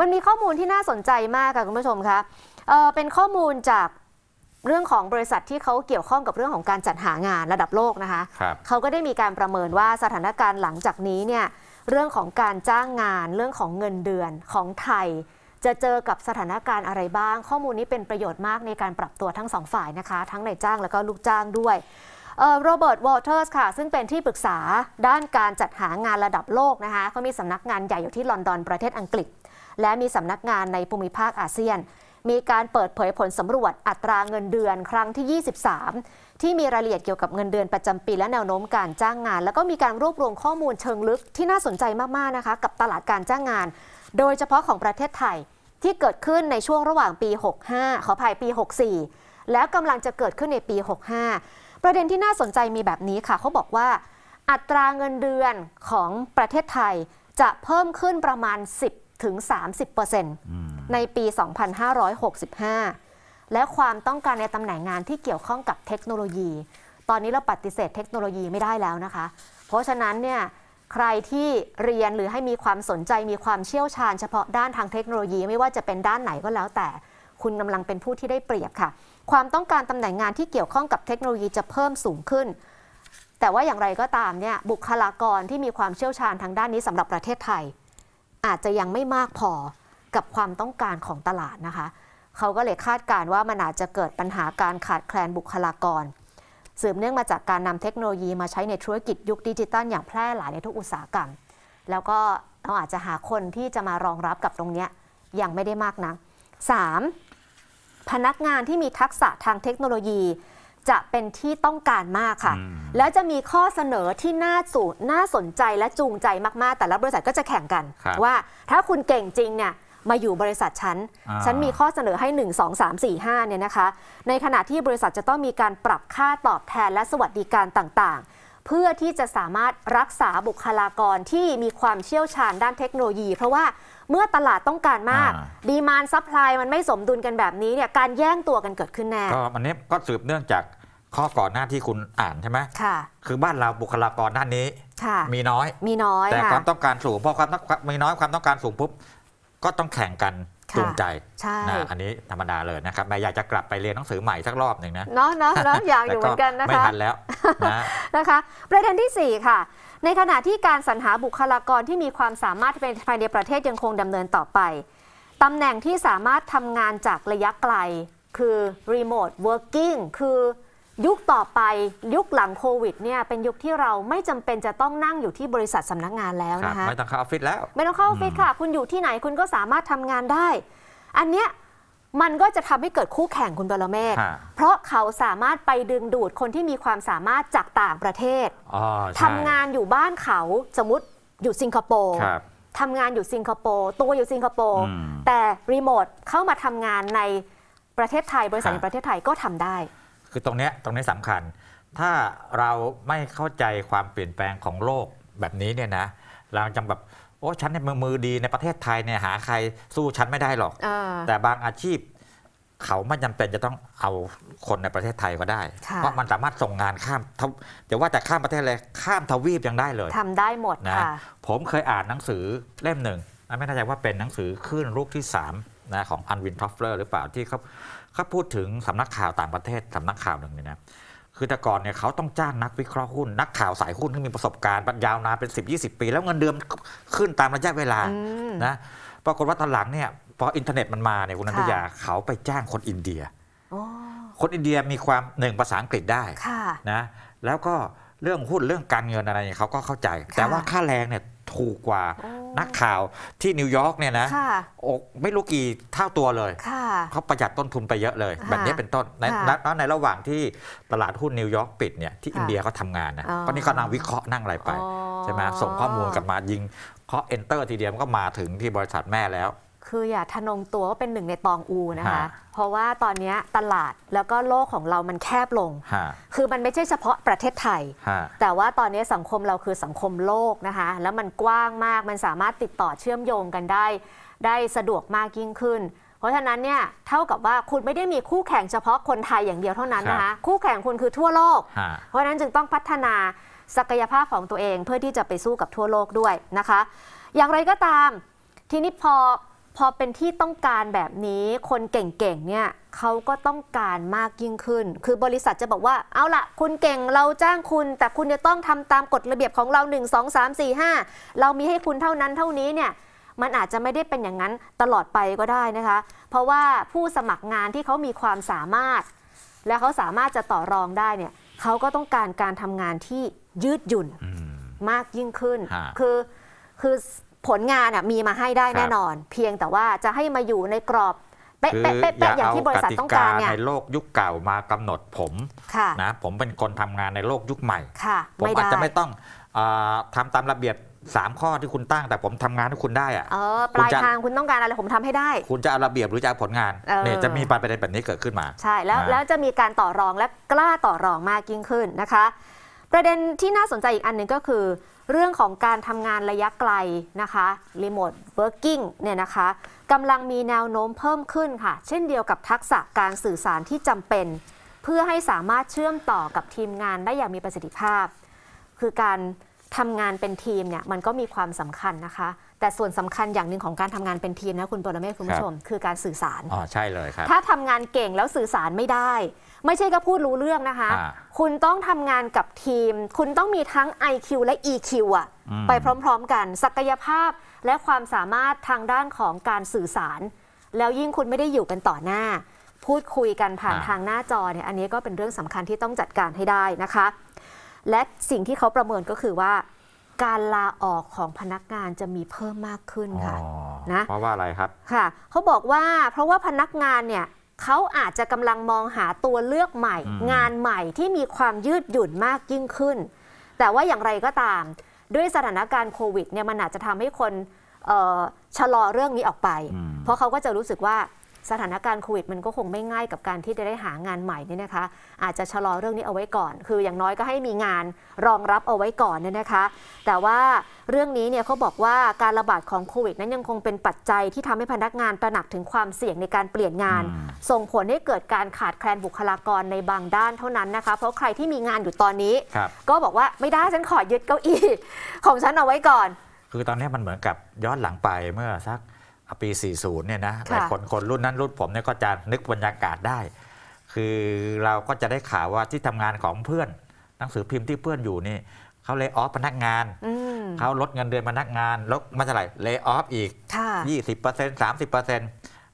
มันมีข้อมูลที่น่าสนใจมากค่ะคุณผู้ชมคะเเป็นข้อมูลจากเรื่องของบริษัทที่เขาเกี่ยวข้องกับเรื่องของการจัดหางานระดับโลกนะคะคเขาก็ได้มีการประเมินว่าสถานการณ์หลังจากนี้เนี่ยเรื่องของการจ้างงาน เรื่องของเงินเดือนของไทย จะเจอกับสถานการณ์อะไรบ้าง ข้อมูลนี้เป็นประโยชน์มากในการปรับตัวทั้งสองฝ่ายนะคะทั้งนายจ้างแล้วก็ลูกจ้างด้วยโรเบิร์ตวอลเทอร์สค่ะ ซึ่งเป็นที่ปรึกษาด้านการจัดหางานระดับโลกนะคะเขามีสำนักงานใหญ่อยู่ที่ลอนดอนประเทศอังกฤษ และมีสำนักงานในภูมิภาคอาเซียน มีการเปิดเผยผลสำรวจอัตราเงินเดือนครั้งที่ 23 ที่มีรายละเอียดเกี่ยวกับเงินเดือนประจำปีและแนวโน้มการจ้างงาน แล้วก็มีการรวบรวมข้อมูลเชิงลึกที่น่าสนใจมากๆนะคะกับตลาดการจ้างงาน โดยเฉพาะของประเทศไทยที่เกิดขึ้นในช่วงระหว่างปี 65ขออภัยปี 64 แล้วกำลังจะเกิดขึ้นในปี 65ประเด็นที่น่าสนใจมีแบบนี้ค่ะ เขาบอกว่า อัตราเงินเดือนของประเทศไทย จะเพิ่มขึ้นประมาณ 10 ถึง 30ในปี 2565 และความต้องการในตำแหน่งงานที่เกี่ยวข้องกับเทคโนโลยี ตอนนี้เราปฏิเสธเทคโนโลยีไม่ได้แล้วนะคะ เพราะฉะนั้นเนี่ยใครที่เรียนหรือให้มีความสนใจมีความเชี่ยวชาญเฉพาะด้านทางเทคโนโลยีไม่ว่าจะเป็นด้านไหนก็แล้ว แต่คุณกำลังเป็นผู้ที่ได้เปรียบค่ะความต้องการตำแหน่งงานที่เกี่ยวข้องกับเทคโนโลยีจะเพิ่มสูงขึ้น แต่ว่าอย่างไรก็ตามเนี่ยบุคลากรที่มีความเชี่ยวชาญทางด้านนี้สำหรับประเทศไทย อาจจะยังไม่มากพอกับความต้องการของตลาดนะคะ เขาก็เลยคาดการว่ามันอาจจะเกิดปัญหาการขาดแคลนบุคลากรสืบเนื่องมาจากการนำเทคโนโลยีมาใช้ในธุรกิจยุคดิจิตอลอย่างแพร่หลายในทุกอุตสาหกรรม แล้วก็เราอาจจะหาคนที่จะมารองรับกับตรงนี้ยังไม่ได้มากนะัก 3. พนักงานที่มีทักษะทางเทคโนโลยี จะเป็นที่ต้องการมากค่ะแล้วจะมีข้อเสนอที่น่าสูน่าสนใจและจูงใจมากๆ แต่ละบริษัทก็จะแข่งกันว่า ถ้าคุณเก่งจริงเนี่ยมาอยู่บริษัทฉัน ฉันมีข้อเสนอให้ 1 2 3 4 5เนี่ยนะคะ ในขณะที่บริษัทจะต้องมีการปรับค่าตอบแทนและสวัสดิการต่าง ๆเพื่อที่จะสามารถรักษาบุคลากรที่มีความเชี่ยวชาญด้านเทคโนโลยี เพราะว่าเมื่อตลาดต้องการมากดีมานซัพพลายมันไม่สมดุลกันแบบนี้เนี่ยการแย่งตัวกันเกิดขึ้นแน่ ก็อันนี้ก็สืบเนื่องจากข้อก่อนหน้าที่คุณอ่านใช่ไหมค่ะคือบ้านเราบุคลากรด้านนี้มีน้อยมีน้อย แต่ความต้องการสูงพอความมีน้อยความต้องการสูงปุ๊บก็ต้องแข่งกันจูงใจในะอันนี้ธรรมดาเลยนะครับแม่อยากจะกลับไปเรียนหนังสือใหม่สักรอบหนึ่งนะเนาะเนาะเนาะอยากอยู่เหมือนกันนะคะ ไม่ทันแล้วนะคะ ประเด็นที่ 4 ค่ะ ในขณะที่การสรรหาบุคลากรที่มีความสามารถเป็นภายในประเทศยังคงดำเนินต่อไป ตำแหน่งที่สามารถทำงานจากระยะไกล คือ remote working คือยุคต่อไปยุคหลังโควิดเนี่ยเป็นยุคที่เราไม่จำเป็นจะต้องนั่งอยู่ที่บริษัทสำนักงานแล้วนะคะไม่ต้องเข้าออฟฟิศแล้ว ไม่ต้องเข้าออฟฟิศค่ะคุณอยู่ที่ไหนคุณก็สามารถทำงานได้ อันเนี้ยมันก็จะทำให้เกิดคู่แข่งคุณบรเมศเพราะเขาสามารถไปดึงดูดคนที่มีความสามารถจากต่างประเทศทำงานอยู่บ้านเขาสมมติอยู่สิงคโปร์ทำงานอยู่สิงคโปร์ตัวอยู่สิงคโปร์แต่รีโมทเข้ามาทำงานในประเทศไทยบริษัทในประเทศไทยก็ทำได้คือตรงนี้ตรงนี้สำคัญ ถ้าเราไม่เข้าใจความเปลี่ยนแปลงของโลกแบบนี้เนี่ยนะเราจังแบบโอ้ฉันเนี่ยมือ มือดีในประเทศไทยเนี่ยหาใครสู้ฉันไม่ได้หรอกอแต่บางอาชีพ เขาไม่จำเป็นจะต้องเอาคนในประเทศไทยก็ได้ เพราะมันสามารถส่งงานข้ามเดี๋ยวว่าแต่ข้ามประเทศเลยข้ามทวีปยังได้เลย ทำได้หมดนะผมเคยอ่านหนังสือเล่มหนึ่ง ไม่แน่ใจว่าเป็นหนังสือคลื่นลูกที่3นะของอันวินทอฟเฟอร์หรือเปล่าที่เขาก็พูดถึงสำนักข่าวต่างประเทศสำนักข่าวหนึ่งเนี่ยนะคือแต่ก่อนเนี่ยเขาต้องจ้างนักวิเคราะห์หุ้นนักข่าวสายหุ้นที่มีประสบการณ์ยาวนานเป็น 10 20 ปี แล้วเงินเดือนขึ้นตามระยะเวลานะปรากฏว่าตอนหลังเนี่ยพออินเทอร์เน็ตมันมาเนี่ยคุณนันทยาเขาไปจ้างคนอินเดียคนอินเดียมีความหนึ่งภาษาอังกฤษได้นะแล้วก็เรื่องหุ้นเรื่องการเงินอะไรเขาก็เข้าใจแต่ว่าค่าแรงเนี่ยถูกกว่า นักข่าวที่นิวยอร์กเนี่ยนะไม่รู้กี่เท่าตัวเลย เขาประหยัดต้นทุนไปเยอะเลย แบบนี้เป็นต้นในในระหว่างที่ตลาดหุ้นนิวยอร์กปิดเนี่ยที่อินเดียเขาทางานนะตอนนี้กำลนั่งวิเคราะห์นั่งอะไรไปใช่ไหมส่งข้อมูลกลับมายิงเคาะเตอร์ทีเดียวมันก็มาถึงที่บริษัทแม่แล้วคืออย่าทะนงตัวว่าเป็นหนึ่งในตองอูนะคะ เพราะว่าตอนนี้ตลาดแล้วก็โลกของเรามันแคบลง คือมันไม่ใช่เฉพาะประเทศไทย แต่ว่าตอนนี้สังคมเราคือสังคมโลกนะคะ แล้วมันกว้างมาก มันสามารถติดต่อเชื่อมโยงกันได้ ได้สะดวกมากยิ่งขึ้น เพราะฉะนั้นเนี่ยเท่ากับว่าคุณไม่ได้มีคู่แข่งเฉพาะคนไทยอย่างเดียวเท่านั้นนะคะ คู่แข่งคุณคือทั่วโลก เพราะฉะนั้นจึงต้องพัฒนาศักยภาพของตัวเองเพื่อที่จะไปสู้กับทั่วโลกด้วยนะคะ อย่างไรก็ตามทีนี้พอพอเป็นที่ต้องการแบบนี้คนเก่งๆ เนี่ยเขาก็ต้องการมากยิ่งขึ้น คือบริษัทจะบอกว่า เอาละคุณเก่งเราจ้างคุณ แต่คุณจะต้องทำตามกฎระเบียบของเรา1 2 3 4 5เรามีให้คุณเท่านั้นเท่านี้เนี่ยมันอาจจะไม่ได้เป็นอย่างนั้นตลอดไปก็ได้นะคะ เพราะว่าผู้สมัครงานที่เขามีความสามารถ และเขาสามารถจะต่อรองได้เนี่ยเขาก็ต้องการการทำงานที่ยืดหยุ่นมากยิ่งขึ้นคือคือผลงานมีมาให้ได้แน่นอน เพียงแต่ว่าจะให้มาอยู่ในกรอบเป๊ะๆอย่างที่บริษัทต้องการเนี่ยในโลกยุคเก่ามากำหนดผมนะผมเป็นคนทำงานในโลกยุคใหม่ผมอาจจะไม่ต้องทำตามระเบียบสามข้อที่คุณตั้ง แต่ผมทำงานให้คุณได้อะปลายทางคุณต้องการอะไรผมทำให้ได้ คุณจะเอาระเบียบหรือจะเอาผลงานเนี่ยจะมีประเด็นแบบนี้เกิดขึ้นมา ใช่แล้วแล้วจะมีการต่อรองและกล้าต่อรองมากยิ่งขึ้นนะคะ ประเด็นที่น่าสนใจอีกอันหนึ่งก็คือเรื่องของการทำงานระยะไกลนะคะรีโมทเวิร์กิ่งเนี่ยนะคะกำลังมีแนวโน้มเพิ่มขึ้นค่ะ เช่นเดียวกับทักษะการสื่อสารที่จำเป็น เพื่อให้สามารถเชื่อมต่อกับทีมงานได้อย่างมีประสิทธิภาพ คือการทำงานเป็นทีมเนี่ยมันก็มีความสำคัญนะคะแต่ส่วนสำคัญอย่างหนึ่งของการทำงานเป็นทีมนะ คุณปรเมศคุณผู้ชม คือการสื่อสารอ๋อใช่เลยครับถ้าทำงานเก่งแล้วสื่อสารไม่ได้ ไม่ใช่ก็พูดรู้เรื่องนะคะ คุณต้องทำงานกับทีม คุณต้องมีทั้ง IQ และ EQ อะไปพร้อม ๆ กัน ศักยภาพและความสามารถทางด้านของการสื่อสาร แล้วยิ่งคุณไม่ได้อยู่กันต่อหน้า พูดคุยกันผ่านทางหน้าจอเนี่ยอันนี้ก็เป็นเรื่องสำคัญที่ต้องจัดการให้ได้นะคะ และสิ่งที่เขาประเมินก็คือว่าการลาออกของพนักงานจะมีเพิ่มมากขึ้นค่ะนะเพราะว่าอะไรครับค่ะเขาบอกว่าเพราะว่าพนักงานเนี่ยเขาอาจจะกำลังมองหาตัวเลือกใหม่ งานใหม่ที่มีความยืดหยุ่นมากยิ่งขึ้น แต่ว่าอย่างไรก็ตาม ด้วยสถานการณ์โควิดเนี่ยมันอาจจะทำให้คนชะลอเรื่องนี้ออกไป เพราะเขาก็จะรู้สึกว่าสถานการณ์โควิดมันก็คงไม่ง่ายกับการที่จะได้หางานใหม่นี่นะคะอาจจะชะลอเรื่องนี้เอาไว้ก่อน คืออย่างน้อยก็ให้มีงานรองรับเอาไว้ก่อนเนี่ยนะคะ แต่ว่าเรื่องนี้เนี่ยเขาบอกว่าการระบาดของโควิดนั้นยังคงเป็นปัจจัยที่ทำให้พนักงานตระหนักถึงความเสี่ยงในการเปลี่ยนงาน ส่งผลให้เกิดการขาดแคลนบุคลากรในบางด้านเท่านั้นนะคะเพราะใครที่มีงานอยู่ตอนนี้ ก็บอกว่าไม่ได้ฉันขอยึดเก้าอี้ของฉันเอาไว้ก่อน คือตอนนี้มันเหมือนกับย้อนหลังไปเมื่อสักปี 40เนี่ยนะหลายคนคนรุ่นนั้นรุ่นผมเนี่ยก็จะนึกบรรยากาศได้ คือเราก็จะได้ข่าวว่าที่ทำงานของเพื่อน หนังสือพิมพ์ที่เพื่อนอยู่นี่ เขาเลยออฟพนักงานเขาลดเงินเดือนพนักงานลดมาเท่าไหร่เลยออฟอีก20% 30%เ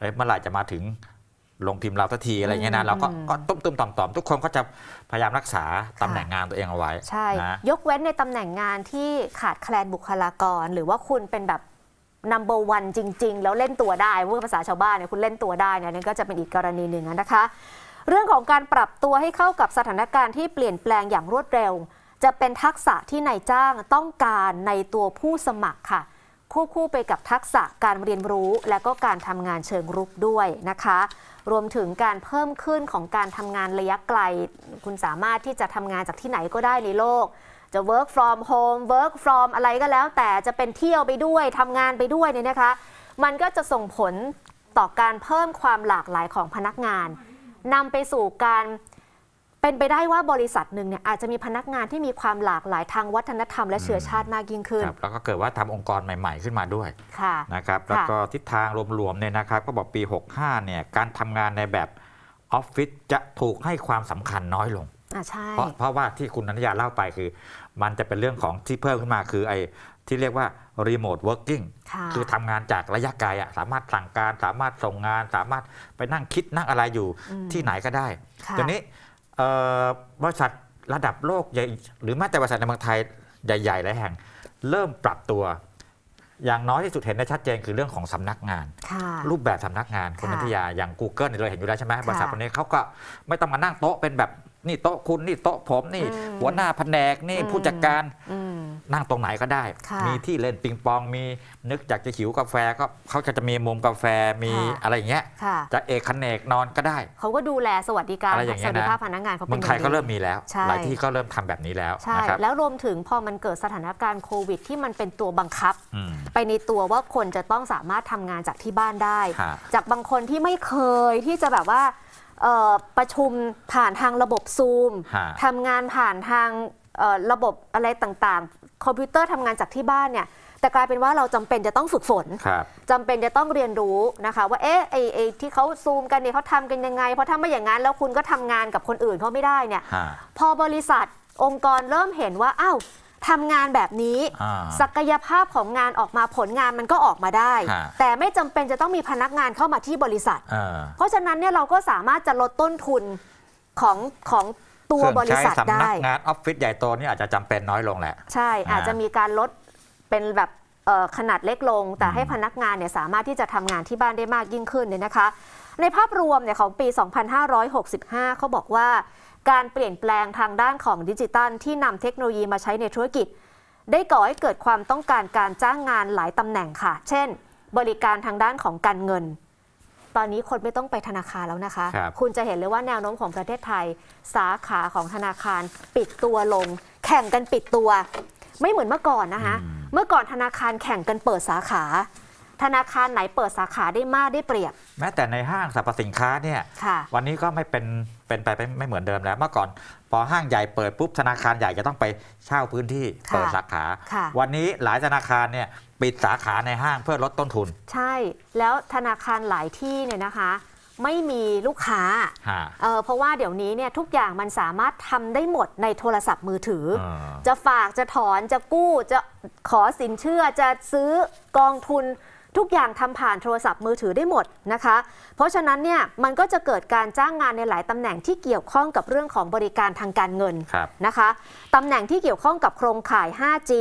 อลยเมื่อไหร่จะมาถึงลงพิมพ์เราทันทีอะไรเงี้ยนะเราก็ก็ตุ้มตุ้มต่อมต่อมทุกคนก็จะพยายามรักษาตำแหน่งงานตัวเองเอาไว้ ใช่นะยกเว้นในตำแหน่งงานที่ขาดแคลนบุคลากร หรือว่าคุณเป็นแบบนัมเบอร์วันจริงๆ แล้วเล่นตัวได้เมื่อภาษาชาวบ้านเนี่ยคุณเล่นตัวได้เนี่ยนั่นก็จะเป็นอีกกรณีหนึ่งนะคะ เรื่องของการปรับตัวให้เข้ากับสถานการณ์ที่เปลี่ยนแปลงอย่างรวดเร็ว จะเป็นทักษะที่นายจ้างต้องการในตัวผู้สมัครค่ะควบคู่ไปกับทักษะการเรียนรู้และก็การทำงานเชิงรุกด้วยนะคะ รวมถึงการเพิ่มขึ้นของการทำงานระยะไกล คุณสามารถที่จะทำงานจากที่ไหนก็ได้ในโลกจะ work from home work from อะไรก็แล้วแต่จะเป็นเที่ยวไปด้วยทำงานไปด้วยเนี่ยนะคะมันก็จะส่งผลต่อการเพิ่มความหลากหลายของพนักงานนำไปสู่การเป็นไปได้ว่าบริษัทหนึ่งเนี่ยอาจจะมีพนักงานที่มีความหลากหลายทางวัฒนธรรมและเชื้อชาติมากยิ่งขึ้นแล้วก็เกิดว่าทำองค์กรใหม่ ๆ ขึ้นมาด้วยะนะครับแล้วก็ทิศทางรวมๆเนี่ยนะครับก็บอกปี 65เนี่ยการทำงานในแบบออฟฟิศจะถูกให้ความสำคัญน้อยลงเพราะเพราะว่าที่คุณนันยาเล่าไปคือ มันจะเป็นเรื่องของที่เพิ่มขึ้นมาคือไอ้ที่เรียกว่ารีโมทเวิร์กิ่งคือทำงานจากระยะไกลอ่ะสามารถสั่งการสามารถส่งงาน สามารถไปนั่งคิดนั่งอะไรอยู่ที่ไหนก็ได้ ตอนนี้บริษัทระดับโลกใหญ่หรือแม้แต่บริษัทในเมืองไทยใหญ่ ๆ หลายแห่ง เริ่มปรับตัว อย่างน้อยที่สุดเห็นได้ชัดเจน คือเรื่องของสำนักงานรูปแบบสำนักงานคุณนันทยาอย่าง Google เนี่ยเราเห็นอยู่แล้วใช่ไหมบริษัทคนนี้เขาก็ไม่ต้องมานั่งโต๊ะเป็นแบบนี่โต๊ะคุณนี่โต๊ะผมนี่ หัวหน้าแผนกนี่ผู้จัดการนั่งตรงไหนก็ได้ มีที่เล่นปิงปองมีนึกอยากจะหิวกาแฟก็เขาจะมีมุมกาแฟมีอะไรอย่างเงี้ยจะเอกแผนกนอนก็ได้เขาก็ดูแลสวัสดิการสวัสดิภาพพนักงานเขาเป็นเมืองไทยก็เริ่มมีแล้วหลายที่ก็เริ่มทำแบบนี้แล้วใช่แล้วรวมถึงพอมันเกิดสถานการณ์โควิด ที่มันเป็นตัวบังคับ ไปในตัวว่าคนจะต้องสามารถทำงานจากที่บ้านได้จากบางคนที่ไม่เคยที่จะแบบว่าประชุมผ่านทางระบบซูมทำงานผ่านทางระบบอะไรต่างๆ คอมพิวเตอร์ทำงานจากที่บ้านเนี่ย แต่กลายเป็นว่าเราจำเป็นจะต้องฝึกฝน จำเป็นจะต้องเรียนรู้นะคะว่า เอ๊ะไอ้ที่เขาซูม กันเนี่ยเขาทำกันยังไง เพราะถ้าไม่อย่างนั้นแล้วคุณก็ทำงานกับคนอื่นเขาไม่ได้เนี่ย พอบริษัทองค์กรเริ่มเห็นว่า อ้าวทำงานแบบนี้ศักยภาพของงานออกมาผลงานมันก็ออกมาได้ แต่ไม่จำเป็นจะต้องมีพนักงานเข้ามาที่บริษัทเพราะฉะนั้นเนี่ยเราก็สามารถจะลดต้นทุนของของตัวบริษัทได้งานออฟฟิศใหญ่โตนี่อาจจะจำเป็นน้อยลงแหละใช่อาจจะมีการลดเป็นแบบขนาดเล็กลง แต่ให้พนักงานเนี่ยสามารถที่จะทำงานที่บ้านได้มากยิ่งขึ้นเนี่ยนะคะ ในภาพรวมเนี่ยของปี 2565 เขาบอกว่าการเปลี่ยนแปลงทางด้านของดิจิตัลที่นำเทคโนโลยีมาใช้ในธุรกิจ ได้ก่อให้เกิดความต้องการการจ้างงานหลายตำแหน่งค่ะ เช่น บริการทางด้านของการเงิน ตอนนี้คนไม่ต้องไปธนาคารแล้วนะคะ คุณจะเห็นเลยว่าแนวโน้มของประเทศไทย สาขาของธนาคารปิดตัวลง แข่งกันปิดตัว ไม่เหมือนเมื่อก่อนนะคะ เมื่อก่อนธนาคารแข่งกันเปิดสาขา ธนาคารไหนเปิดสาขาได้มากได้เปรียบ แม้แต่ในห้างสรรพสินค้าเนี่ยวันนี้ก็ไม่เป็นเป็นไปไม่เหมือนเดิมแล้วเมื่อก่อน พอห้างใหญ่เปิดปุ๊บธนาคารใหญ่จะต้องไปเช่าพื้นที่เปิดสาขา วันนี้หลายธนาคารเนี่ยปิดสาขาในห้างเพื่อลดต้นทุน ใช่แล้วธนาคารหลายที่เนี่ยนะคะ ไม่มีลูกค้าเเพราะว่าเดี๋ยวนี้เนี่ยทุกอย่างมันสามารถทำได้หมดในโทรศัพท์มือถืออจะฝากจะถอนจะกู้จะขอสินเชื่อจะซื้อกองทุนทุกอย่างทำผ่านโทรศัพท์มือถือได้หมดนะคะ เพราะฉะนั้นเนี่ยมันก็จะเกิดการจ้างงานในหลาย ตำแหน่งที่เกี่ยวข้องกับเรื่องของบริการทางการเงินนะคะตำแหน่งที่เกี่ยวข้องกับโครงข่าย 5G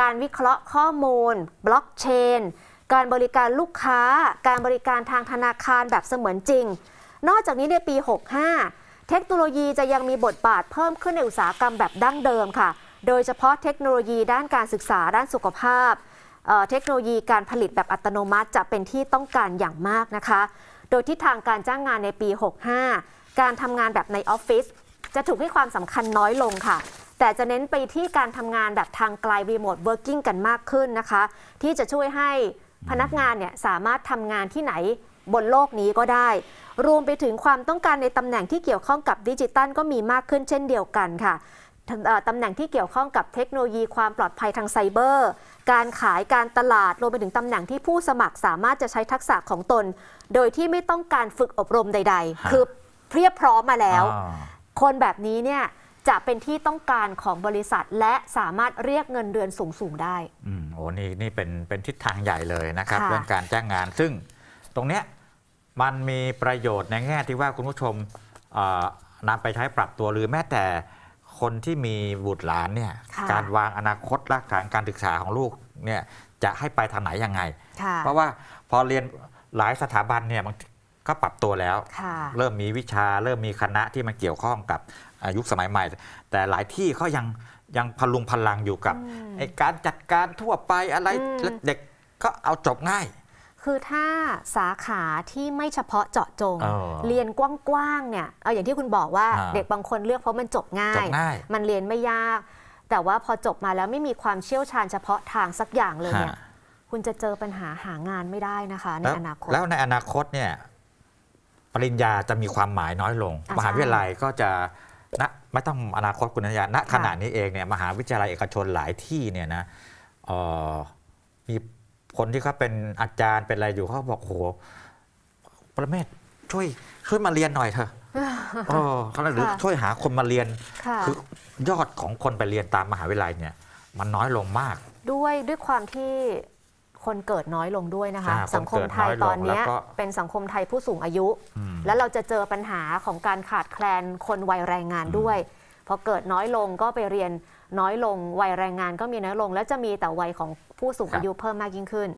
การวิเคราะห์ข้อมูลบล็อกเชนการบริการลูกค้า การบริการทางธนาคารแบบเสมือนจริง นอกจากนี้ในปี 65 เทคโนโลยีจะยังมีบทบาทเพิ่มขึ้นในอุตสาหกรรมแบบดั้งเดิมค่ะ โดยเฉพาะเทคโนโลยีด้านการศึกษาด้านสุขภาพเทคโนโลยีการผลิตแบบอัตโนมัติจะเป็นที่ต้องการอย่างมากนะคะ โดยทิศทางการจ้างงานในปี 65 การทำงานแบบในออฟฟิศจะถูกให้ความสำคัญน้อยลงค่ะ แต่จะเน้นไปที่การทำงานแบบทางไกลรีโมทเวิร์กิ่งกันมากขึ้นนะคะ ที่จะช่วยให้พนักงานเนี่ยสามารถทำงานที่ไหนบนโลกนี้ก็ได้ รวมไปถึงความต้องการในตำแหน่งที่เกี่ยวข้องกับดิจิตัลก็มีมากขึ้นเช่นเดียวกันค่ะตำแหน่งที่เกี่ยวข้องกับเทคโนโลยีความปลอดภัยทางไซเบอร์ การขายการตลาดรวมไปถึงตำแหน่งที่ผู้สมัครสามารถจะใช้ทักษะของตน โดยที่ไม่ต้องการฝึกอบรมใดๆ คือเพียบพร้อมมาแล้ว คนแบบนี้เนี่ยจะเป็นที่ต้องการของบริษัทและสามารถเรียกเงินเดือนสูงๆได้อืมโอ้นี่นี่เป็นเป็นทิศทางใหญ่เลยนะครับเรื่องการจ้างงาน ซึ่งตรงเนี้ยมันมีประโยชน์ในแง่ที่ว่าคุณผู้ชมนำไปใช้ปรับตัวหรือแม้แต่คนที่มีบุตรหลานเนี่ยการวางอนาคตรากฐานการศึกษาของลูกเนี่ยจะให้ไปทางไหนยังไงเพราะว่าพอเรียนหลายสถาบันเนี่ยมันก็ปรับตัวแล้ว เริ่มมีวิชาเริ่มมีคณะที่มันเกี่ยวข้องกับยุคสมัยใหม่ แต่หลายที่เขายังยังพลุงพลังอยู่กับ การจัดการทั่วไปอะไรเด็กก็เอาจบง่ายคือถ้าสาขาที่ไม่เฉพาะเจาะจงเรียนกว้างๆเนี่ยเอาอย่างที่คุณบอกว่าเด็กบางคนเลือกเพราะมันจบง่าย มันเรียนไม่ยาก แต่ว่าพอจบมาแล้วไม่มีความเชี่ยวชาญเฉพาะทางสักอย่างเลยเนี่ยคุณจะเจอปัญหาหางานไม่ได้นะคะในอนาคตแล้วในอนาคตเนี่ยปริญญาจะมีความหมายน้อยลง มหาวิทยาลัยก็จะณไม่ต้องอนาคตคุณนัญญาณขณะนี้เองเนี่ยมหาวิทยาลัยเอกชนหลายที่เนี่ยนะมีคนที่เขาเป็นอาจารย์เป็นอะไรอยู่เขาบอกโหประเมศ ช่วยช่วยมาเรียนหน่อยเถอะเออหรือช่วยหาคนมาเรียน คือยอดของคนไปเรียนตามมหาวิทยาลัยเนี่ย มันน้อยลงมาก ด้วยด้วยความที่คนเกิดน้อยลงด้วยนะคะ สังคมไทยตอนนี้เป็นสังคมไทยผู้สูงอายุ แล้วเราจะเจอปัญหาของการขาดแคลนคนวัยแรงงานด้วยพอเกิดน้อยลงก็ไปเรียนน้อยลง วัยแรงงานก็มีน้อยลง และจะมีแต่วัยของผู้สูงอายุเพิ่มมากยิ่งขึ้น